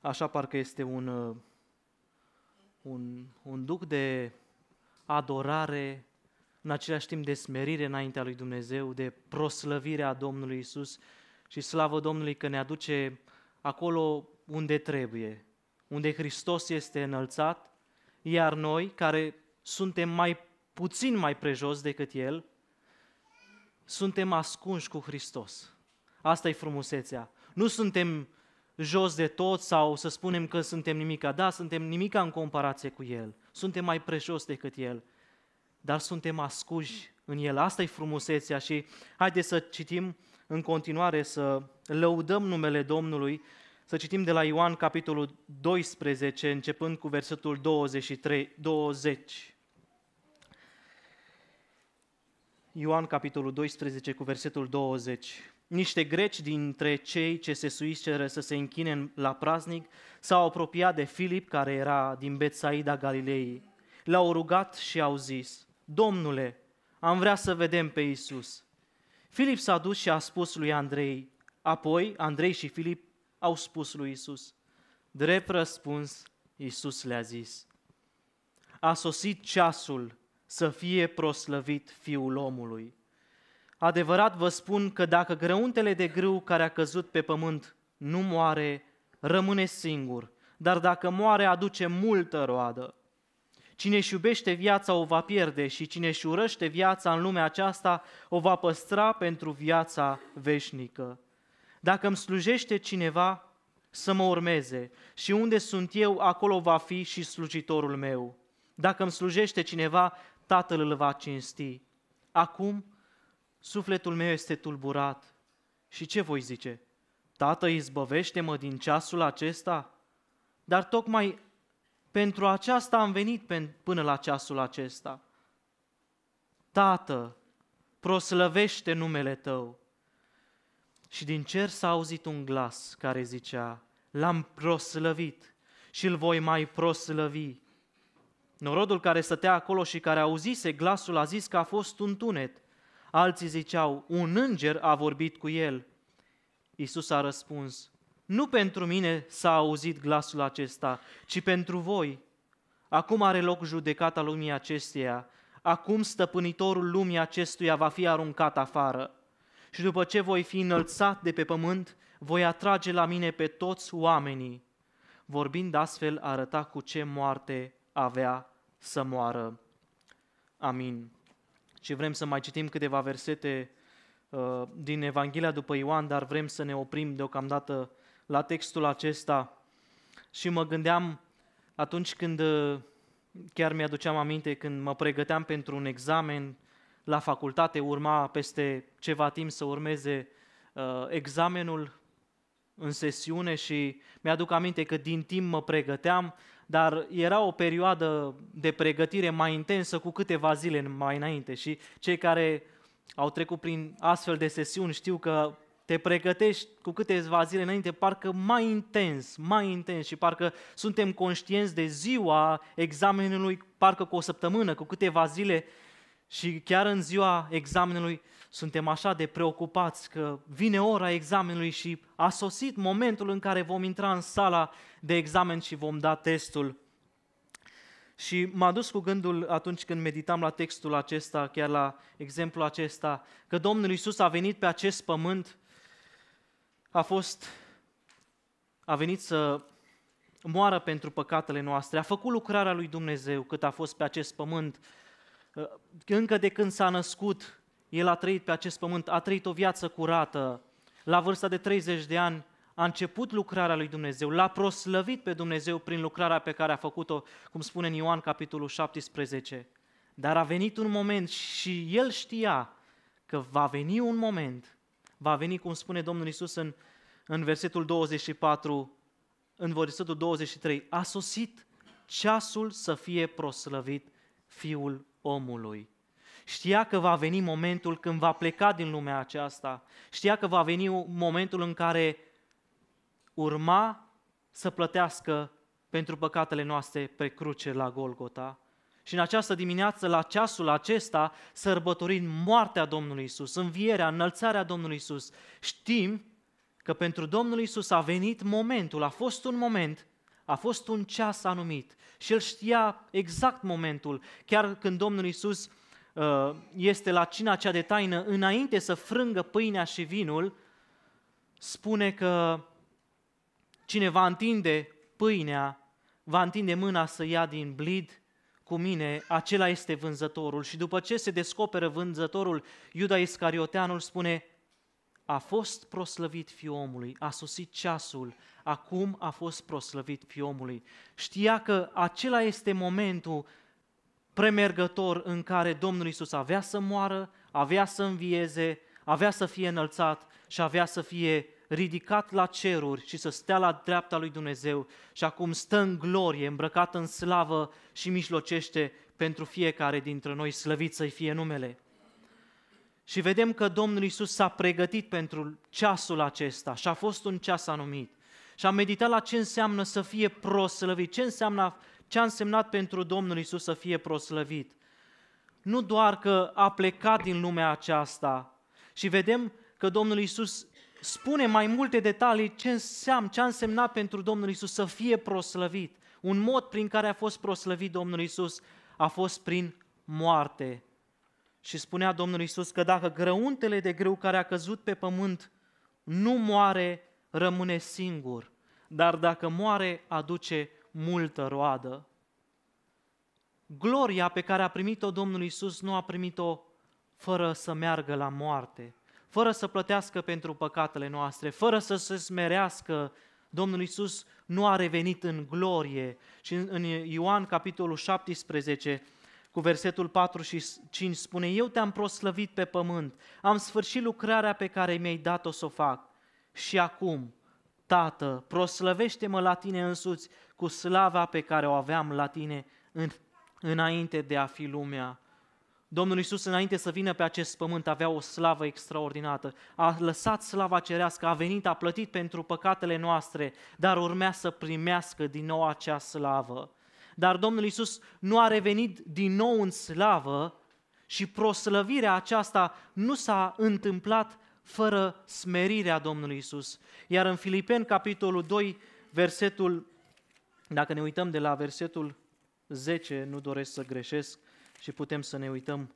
Așa parcă este un, uh, un, un duc de adorare, în același timp de smerire înaintea lui Dumnezeu, de proslăvire a Domnului Isus și slavă Domnului că ne aduce acolo unde trebuie, unde Hristos este înălțat, iar noi, care suntem mai puțin mai prejos decât El, suntem ascunși cu Hristos. Asta e frumusețea. Nu suntem jos de tot sau să spunem că suntem nimica. Da, suntem nimica în comparație cu El. Suntem mai prejos decât El. Dar suntem ascuși în El. Asta e frumusețea și haideți să citim în continuare, să lăudăm numele Domnului, să citim de la Ioan capitolul 12, începând cu versetul 23, 20. Ioan capitolul 12 cu versetul 20. Niște greci dintre cei ce se suiseră să se închine la praznic s-au apropiat de Filip care era din Betsaida Galilei. L-au rugat și au zis, Domnule, am vrea să vedem pe Isus. Filip s-a dus și a spus lui Andrei. Apoi Andrei și Filip au spus lui Isus. Drept răspuns, Isus le-a zis, a sosit ceasul să fie proslăvit Fiul omului. Adevărat vă spun că dacă grăuntele de grâu care a căzut pe pământ nu moare, rămâne singur, dar dacă moare, aduce multă roadă. Cine își iubește viața o va pierde și cine își urăște viața în lumea aceasta o va păstra pentru viața veșnică. Dacă îmi slujește cineva, să mă urmeze și unde sunt eu, acolo va fi și slujitorul meu. Dacă îmi slujește cineva, Tatăl îl va cinsti. Acum sufletul meu este tulburat. Și ce voi zice? Tată, izbăvește-mă din ceasul acesta? Dar tocmai pentru aceasta am venit până la ceasul acesta. Tată, proslăvește numele Tău. Și din cer s-a auzit un glas care zicea, L-am proslăvit și îl voi mai proslăvi Norodul care stătea acolo și care auzise glasul a zis că a fost un tunet. Alții ziceau, un înger a vorbit cu el. Isus a răspuns, nu pentru mine s-a auzit glasul acesta, ci pentru voi. Acum are loc judecata lumii acesteia. Acum stăpânitorul lumii acestuia va fi aruncat afară. Și după ce voi fi înălțat de pe pământ, voi atrage la mine pe toți oamenii. Vorbind astfel, arăta cu ce moarte avea să moară. Amin. Și vrem să mai citim câteva versete uh, din Evanghelia după Ioan, dar vrem să ne oprim deocamdată la textul acesta. Și mă gândeam atunci când, uh, chiar mi-aduceam aminte, când mă pregăteam pentru un examen la facultate, urma peste ceva timp să urmeze uh, examenul în sesiune și mi-aduc aminte că din timp mă pregăteam, dar era o perioadă de pregătire mai intensă cu câteva zile mai înainte și cei care au trecut prin astfel de sesiuni știu că te pregătești cu câteva zile înainte, parcă mai intens, mai intens și parcă suntem conștienți de ziua examenului, parcă cu o săptămână, cu câteva zile și chiar în ziua examenului suntem așa de preocupați că vine ora examenului și a sosit momentul în care vom intra în sala de examen și vom da testul. Și m-a dus cu gândul atunci când meditam la textul acesta, chiar la exemplul acesta, că Domnul Isus a venit pe acest pământ, a fost, a venit să moară pentru păcatele noastre, a făcut lucrarea lui Dumnezeu cât a fost pe acest pământ, Ă, încă de când s-a născut, el a trăit pe acest pământ, a trăit o viață curată. La vârsta de 30 de ani a început lucrarea lui Dumnezeu, l-a proslăvit pe Dumnezeu prin lucrarea pe care a făcut-o, cum spune în Ioan capitolul 17. Dar a venit un moment și el știa că va veni un moment, va veni, cum spune Domnul Isus în, în versetul 24, în versetul 23, a sosit ceasul să fie proslăvit Fiul omului. Știa că va veni momentul când va pleca din lumea aceasta. Știa că va veni momentul în care urma să plătească pentru păcatele noastre pe cruce la Golgota. Și în această dimineață, la ceasul acesta, sărbătorim moartea Domnului Isus, învierea, înălțarea Domnului Isus. Știm că pentru Domnul Isus a venit momentul, a fost un moment a fost un ceas anumit și el știa exact momentul, chiar când Domnul Iisus uh, este la cina cea de taină, înainte să frângă pâinea și vinul, spune că cine va întinde pâinea, va întinde mâna să ia din blid cu mine, acela este vânzătorul. Și după ce se descoperă vânzătorul, Iuda Iscarioteanul spune, a fost proslăvit fiul omului, a sosit ceasul, acum a fost proslăvit fiul omului. Știa că acela este momentul premergător în care Domnul Isus avea să moară, avea să învieze, avea să fie înălțat și avea să fie ridicat la ceruri și să stea la dreapta lui Dumnezeu și acum stă în glorie, îmbrăcat în slavă și mijlocește pentru fiecare dintre noi, slăvit să-i fie numele. Și vedem că Domnul Isus s-a pregătit pentru ceasul acesta și a fost un ceas anumit. Și a meditat la ce înseamnă să fie proslăvit, ce, înseamnă, ce a însemnat pentru Domnul Isus să fie proslăvit. Nu doar că a plecat din lumea aceasta și vedem că Domnul Isus spune mai multe detalii ce înseamnă, ce a însemnat pentru Domnul Isus să fie proslăvit. Un mod prin care a fost proslăvit Domnul Isus a fost prin moarte. Și spunea Domnul Isus că dacă grăuntele de grâu care a căzut pe pământ nu moare, rămâne singur, dar dacă moare, aduce multă roadă. Gloria pe care a primit-o Domnul Isus nu a primit-o fără să meargă la moarte, fără să plătească pentru păcatele noastre, fără să se smerească. Domnul Isus nu a revenit în glorie. Și în Ioan, capitolul 17, cu versetul 4 și 5 spune, Eu te-am proslăvit pe pământ, am sfârșit lucrarea pe care mi-ai dat-o să o fac. Și acum, Tată, proslăvește-mă la tine însuți cu slava pe care o aveam la tine în, înainte de a fi lumea. Domnul Isus, înainte să vină pe acest pământ, avea o slavă extraordinară. A lăsat slava cerească, a venit, a plătit pentru păcatele noastre, dar urmea să primească din nou acea slavă dar Domnul Isus nu a revenit din nou în slavă și proslăvirea aceasta nu s-a întâmplat fără smerirea Domnului Isus. Iar în Filipeni, capitolul 2, versetul, dacă ne uităm de la versetul 10, nu doresc să greșesc și putem să ne uităm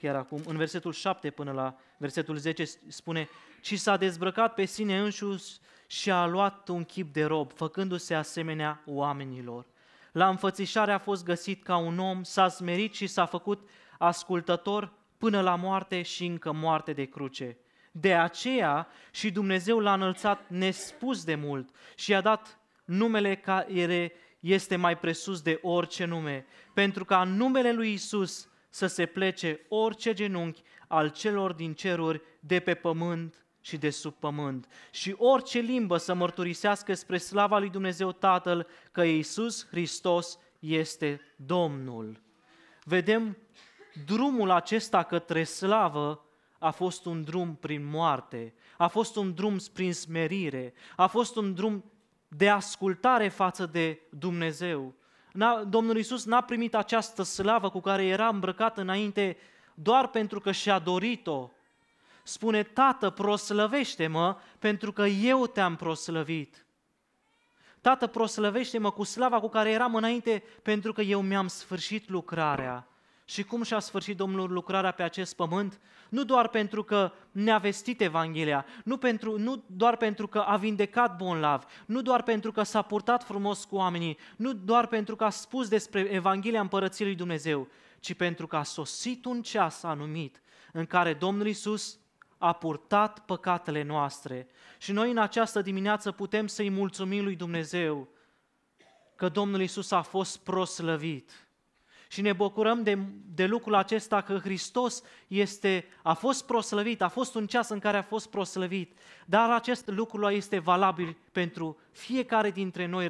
chiar acum, în versetul 7 până la versetul 10 spune Ci s-a dezbrăcat pe sine însuși și a luat un chip de rob, făcându-se asemenea oamenilor. La înfățișare a fost găsit ca un om, s-a smerit și s-a făcut ascultător până la moarte și încă moarte de cruce. De aceea și Dumnezeu l-a înălțat nespus de mult și i-a dat numele care este mai presus de orice nume, pentru ca numele lui Isus să se plece orice genunchi al celor din ceruri, de pe pământ și de sub pământ și orice limbă să mărturisească spre slava lui Dumnezeu Tatăl că Iisus Hristos este Domnul. Vedem drumul acesta către slavă a fost un drum prin moarte, a fost un drum prin smerire, a fost un drum de ascultare față de Dumnezeu. Domnul Iisus n-a primit această slavă cu care era îmbrăcat înainte doar pentru că și-a dorit-o, spune, Tată, proslăvește-mă pentru că eu te-am proslăvit. Tată, proslăvește-mă cu slava cu care eram înainte pentru că eu mi-am sfârșit lucrarea. Și cum și-a sfârșit Domnul lucrarea pe acest pământ? Nu doar pentru că ne-a vestit Evanghelia, nu, pentru, nu doar pentru că a vindecat bonlav, nu doar pentru că s-a purtat frumos cu oamenii, nu doar pentru că a spus despre Evanghelia Împărăției lui Dumnezeu, ci pentru că a sosit un ceas anumit în care Domnul Isus a purtat păcatele noastre. Și noi în această dimineață putem să-i mulțumim lui Dumnezeu că Domnul Isus a fost proslăvit. Și ne bucurăm de, de lucrul acesta că Hristos este, a fost proslăvit, a fost un ceas în care a fost proslăvit. Dar acest lucru este valabil pentru fiecare dintre noi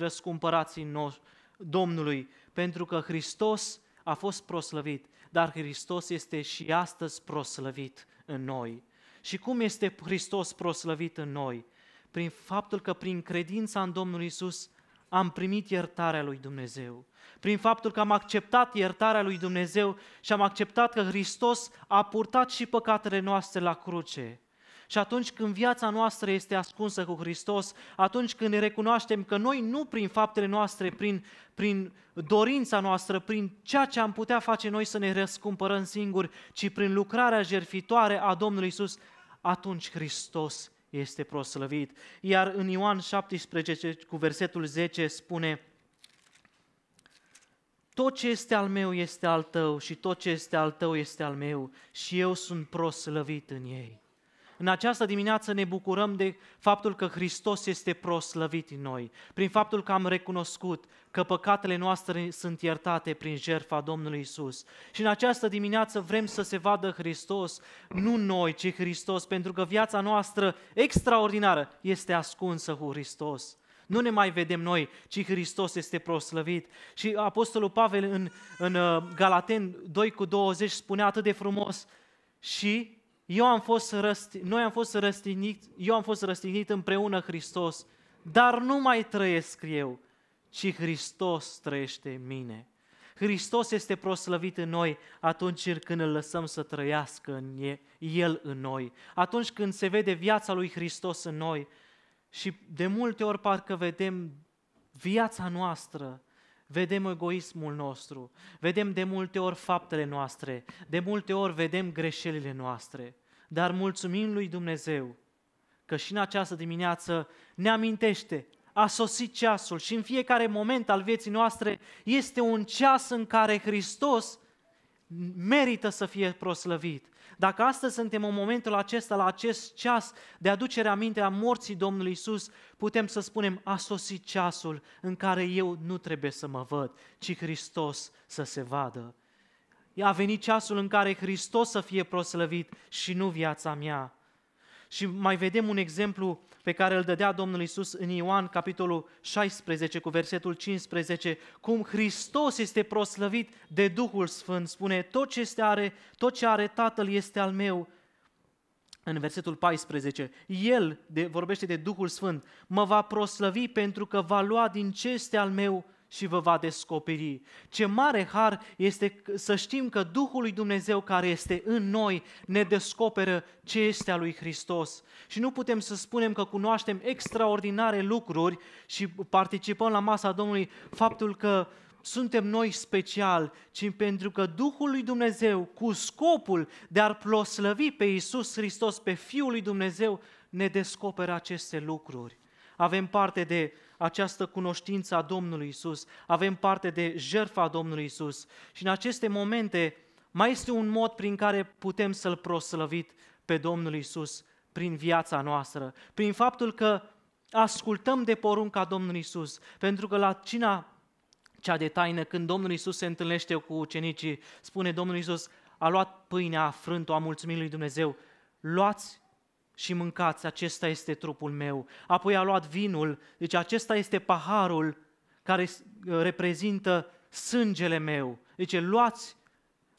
în noi Domnului, pentru că Hristos a fost proslăvit, dar Hristos este și astăzi proslăvit în noi. Și cum este Hristos proslăvit în noi? Prin faptul că prin credința în Domnul Isus am primit iertarea lui Dumnezeu. Prin faptul că am acceptat iertarea lui Dumnezeu și am acceptat că Hristos a purtat și păcatele noastre la cruce. Și atunci când viața noastră este ascunsă cu Hristos, atunci când ne recunoaștem că noi nu prin faptele noastre, prin, prin dorința noastră, prin ceea ce am putea face noi să ne răscumpărăm singuri, ci prin lucrarea jertfitoare a Domnului Isus, atunci Hristos este proslăvit. Iar în Ioan 17 cu versetul 10 spune, tot ce este al meu este al tău și tot ce este al tău este al meu și eu sunt proslăvit în ei în această dimineață ne bucurăm de faptul că Hristos este proslăvit în noi, prin faptul că am recunoscut că păcatele noastre sunt iertate prin jertfa Domnului Isus. Și în această dimineață vrem să se vadă Hristos, nu noi, ci Hristos, pentru că viața noastră extraordinară este ascunsă cu Hristos. Nu ne mai vedem noi, ci Hristos este proslăvit. Și Apostolul Pavel în, în uh, Galaten 2 cu 20 spunea atât de frumos, și eu am fost răsti, noi am fost răstignit, eu am fost răstignit împreună Hristos, dar nu mai trăiesc eu, ci Hristos trăiește în mine. Hristos este proslăvit în noi atunci când îl lăsăm să trăiască în El în noi, atunci când se vede viața lui Hristos în noi și de multe ori parcă vedem viața noastră vedem egoismul nostru, vedem de multe ori faptele noastre, de multe ori vedem greșelile noastre. Dar mulțumim lui Dumnezeu că și în această dimineață ne amintește, a sosit ceasul și în fiecare moment al vieții noastre este un ceas în care Hristos merită să fie proslăvit. Dacă astăzi suntem în momentul acesta, la acest ceas de aducere aminte a morții Domnului Isus, putem să spunem, a sosit ceasul în care eu nu trebuie să mă văd, ci Hristos să se vadă. A venit ceasul în care Hristos să fie proslăvit și nu viața mea. Și mai vedem un exemplu pe care îl dădea Domnul Isus în Ioan, capitolul 16, cu versetul 15, cum Hristos este proslăvit de Duhul Sfânt, spune, tot ce, este are, tot ce are Tatăl este al meu. În versetul 14, El de, vorbește de Duhul Sfânt, mă va proslăvi pentru că va lua din ce este al meu și vă va descoperi. Ce mare har este să știm că Duhul lui Dumnezeu care este în noi ne descoperă ce este a lui Hristos. Și nu putem să spunem că cunoaștem extraordinare lucruri și participăm la masa Domnului faptul că suntem noi special, ci pentru că Duhul lui Dumnezeu, cu scopul de a-L ploslăvi pe Iisus Hristos, pe Fiul lui Dumnezeu, ne descoperă aceste lucruri. Avem parte de această cunoștință a Domnului Isus, avem parte de jertfa Domnului Isus și în aceste momente mai este un mod prin care putem să-L proslăvit pe Domnul Isus prin viața noastră, prin faptul că ascultăm de porunca Domnului Isus, pentru că la cina cea de taină, când Domnul Isus se întâlnește cu ucenicii, spune Domnul Isus, a luat pâinea, a frânt-o, a mulțumit lui Dumnezeu, luați și mâncați, acesta este trupul meu. Apoi a luat vinul, deci acesta este paharul care uh, reprezintă sângele meu. Deci luați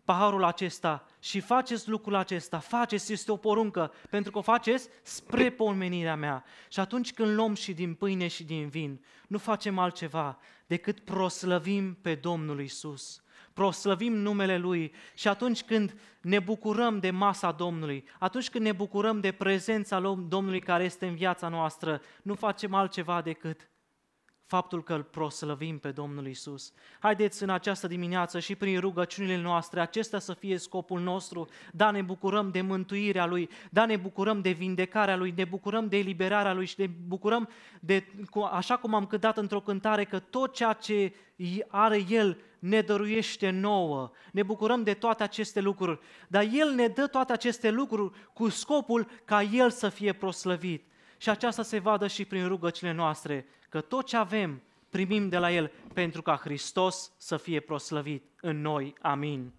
paharul acesta și faceți lucrul acesta, faceți, este o poruncă, pentru că o faceți spre pomenirea mea. Și atunci când luăm și din pâine și din vin, nu facem altceva decât proslăvim pe Domnul Isus proslăvim numele Lui și atunci când ne bucurăm de masa Domnului, atunci când ne bucurăm de prezența Domnului care este în viața noastră, nu facem altceva decât faptul că îl proslăvim pe Domnul Isus. Haideți în această dimineață și prin rugăciunile noastre, acesta să fie scopul nostru, da, ne bucurăm de mântuirea Lui, da, ne bucurăm de vindecarea Lui, ne bucurăm de eliberarea Lui și ne bucurăm de, așa cum am cântat într-o cântare, că tot ceea ce are El ne dăruiește nouă. Ne bucurăm de toate aceste lucruri, dar El ne dă toate aceste lucruri cu scopul ca El să fie proslăvit. Și aceasta se vadă și prin rugăciile noastre, că tot ce avem primim de la El pentru ca Hristos să fie proslăvit în noi. Amin.